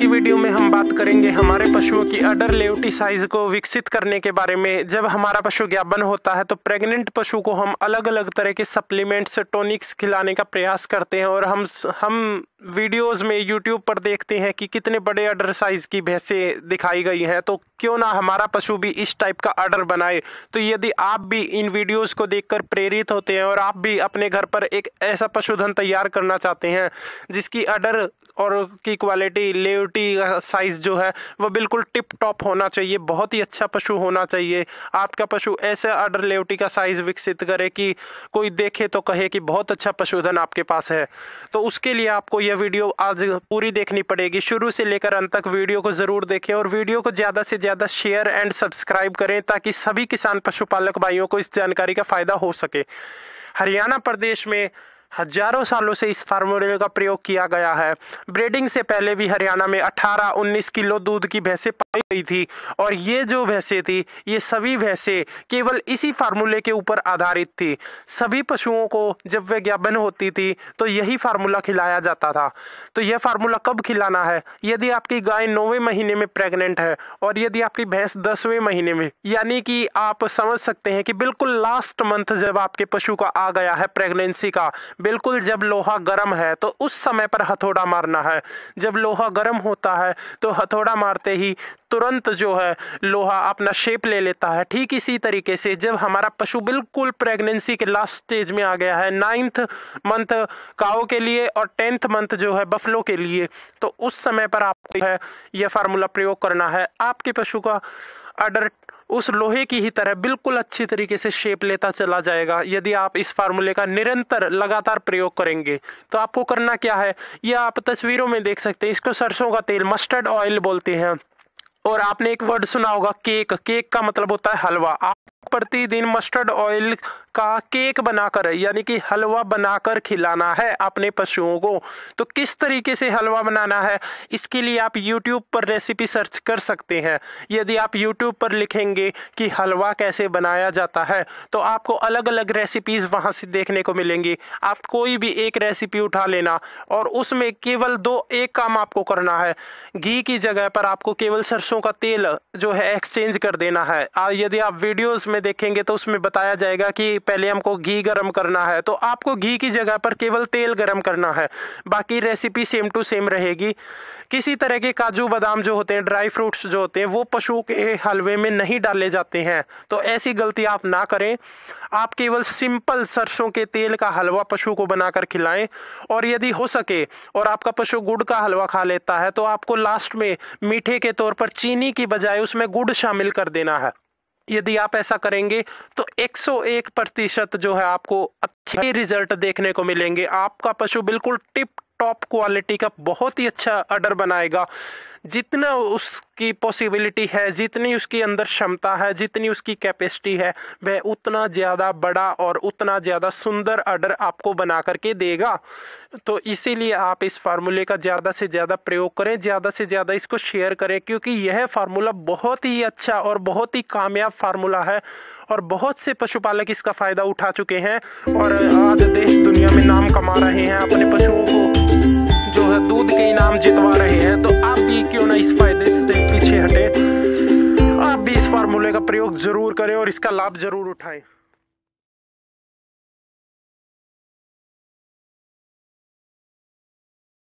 की वीडियो में हम बात करेंगे हमारे पशुओं की अडर लेवटी साइज को विकसित करने के बारे में जब हमारा पशु ज्ञापन होता है तो प्रेग्नेंट पशु को हम अलग अलग तरह के सप्लीमेंट्स टॉनिक्स खिलाने का प्रयास करते हैं और हम हम वीडियोस में यूट्यूब पर देखते हैं कि कितने बड़े अडर साइज की भैंसे दिखाई गई हैं तो क्यों ना हमारा पशु भी इस टाइप का अडर बनाए तो यदि आप भी इन वीडियोस को देखकर प्रेरित होते हैं और आप भी अपने घर पर एक ऐसा पशुधन तैयार करना चाहते हैं जिसकी अडर और की क्वालिटी लेव चोटी साइज जो है वो बिल्कुल टिप टॉप होना चाहिए बहुत ही अच्छा पशु होना चाहिए आपका पशु ऐसे आर्डर लेवटी का साइज विकसित करे कि कोई देखे तो कहे कि बहुत अच्छा पशुधन आपके पास है तो उसके लिए आपको यह वीडियो आज पूरी देखनी पड़ेगी शुरू से लेकर अंत तक वीडियो को ज़रूर देखें और वीडियो को ज़्यादा से ज़्यादा शेयर एंड सब्सक्राइब करें ताकि सभी किसान पशुपालक भाइयों को इस जानकारी का फ़ायदा हो सके हरियाणा प्रदेश में हजारों सालों से इस फार्मूले का प्रयोग किया गया है ब्रीडिंग से पहले भी हरियाणा में 18-19 किलो दूध की भैंसें बनाई गई थी और ये जो भैंसे थी ये सभी भैंसे केवल इसी फार्मूले के ऊपर आधारित थी सभी पशुओं को जब विज्ञापन होती थी तो यही फार्मूला खिलाया जाता था तो यह फार्मूला कब खिलाना है यदि आपकी गाय नौवे महीने में प्रेग्नेंट है और यदि आपकी भैंस दसवें महीने में यानी कि आप समझ सकते हैं कि बिल्कुल लास्ट मंथ जब आपके पशु का आ गया है प्रेगनेंसी का बिल्कुल जब लोहा गर्म है तो उस समय पर हथौड़ा मारना है जब लोहा गर्म होता है तो हथौड़ा मारते ही तुरंत जो है लोहा अपना शेप ले लेता है ठीक इसी तरीके से जब हमारा पशु बिल्कुल प्रेगनेंसी के लास्ट स्टेज में आ गया है नाइन्थ मंथ काओ के लिए और टेंथ मंथ जो है बफलो के लिए तो उस समय पर आपको है यह फार्मूला प्रयोग करना है आपके पशु का अडर उस लोहे की ही तरह बिल्कुल अच्छी तरीके से शेप लेता चला जाएगा यदि आप इस फार्मूले का निरंतर लगातार प्रयोग करेंगे तो आपको करना क्या है यह आप तस्वीरों में देख सकते हैं इसको सरसों का तेल मस्टर्ड ऑयल बोलते हैं और आपने एक वर्ड सुना होगा केक केक का मतलब होता है हलवा आप प्रतिदिन मस्टर्ड ऑयल का केक बनाकर यानी कि हलवा बनाकर खिलाना है अपने पशुओं को तो किस तरीके से हलवा बनाना है इसके लिए आप यूट्यूब पर रेसिपी सर्च कर सकते हैं यदि आप यूट्यूब पर लिखेंगे कि हलवा कैसे बनाया जाता है तो आपको अलग अलग रेसिपीज़ वहां से देखने को मिलेंगी आप कोई भी एक रेसिपी उठा लेना और उसमें केवल दो एक काम आपको करना है घी की जगह पर आपको केवल सरसों का तेल जो है एक्सचेंज कर देना है यदि आप वीडियोस में देखेंगे तो उसमें बताया जाएगा कि पहले हमको घी गर्म करना है तो आपको घी की जगह पर केवल तेल गर्म करना है बाकी रेसिपी सेम टू सेम रहेगी किसी तरह के काजू बादाम जो होते हैं ड्राई फ्रूट्स जो होते हैं वो पशु के हलवे में नहीं डाले जाते हैं तो ऐसी गलती आप ना करें आप केवल सिंपल सरसों के तेल का हलवा पशु को बनाकर खिलाएं और यदि हो सके और आपका पशु गुड़ का हलवा खा लेता है तो आपको लास्ट में मीठे के तौर पर चीनी की बजाय उसमें गुड़ शामिल कर देना है यदि आप ऐसा करेंगे तो 101 प्रतिशत जो है आपको अच्छे रिजल्ट देखने को मिलेंगे आपका पशु बिल्कुल टिप टॉप क्वालिटी का बहुत ही अच्छा अर्डर बनाएगा जितना उसकी पॉसिबिलिटी है जितनी उसकी अंदर क्षमता है जितनी उसकी कैपेसिटी है वह उतना ज़्यादा बड़ा और उतना ज़्यादा सुंदर आर्डर आपको बना करके देगा तो इसीलिए आप इस फार्मूले का ज़्यादा से ज़्यादा प्रयोग करें ज़्यादा से ज़्यादा इसको शेयर करें क्योंकि यह फार्मूला बहुत ही अच्छा और बहुत ही कामयाब फार्मूला है और बहुत से पशुपालक इसका फ़ायदा उठा चुके हैं और आज देश दुनिया में नाम कमा रहे हैं अपने पशुओं को का प्रयोग जरूर करें और इसका लाभ जरूर उठाएं